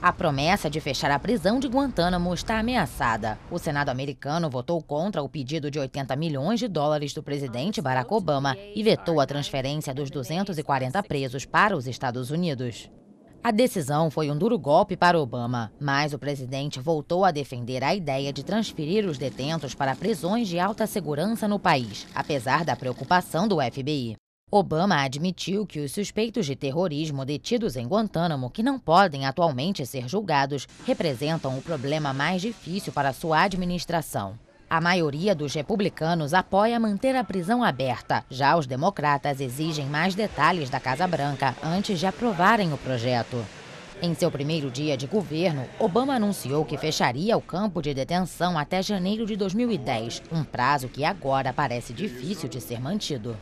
A promessa de fechar a prisão de Guantánamo está ameaçada. O Senado americano votou contra o pedido de 80 milhões de dólares do presidente Barack Obama e vetou a transferência dos 240 presos para os Estados Unidos. A decisão foi um duro golpe para Obama, mas o presidente voltou a defender a ideia de transferir os detentos para prisões de alta segurança no país, apesar da preocupação do FBI. Obama admitiu que os suspeitos de terrorismo detidos em Guantánamo, que não podem atualmente ser julgados, representam o problema mais difícil para sua administração. A maioria dos republicanos apoia manter a prisão aberta. Já os democratas exigem mais detalhes da Casa Branca antes de aprovarem o projeto. Em seu primeiro dia de governo, Obama anunciou que fecharia o campo de detenção até janeiro de 2010, um prazo que agora parece difícil de ser mantido.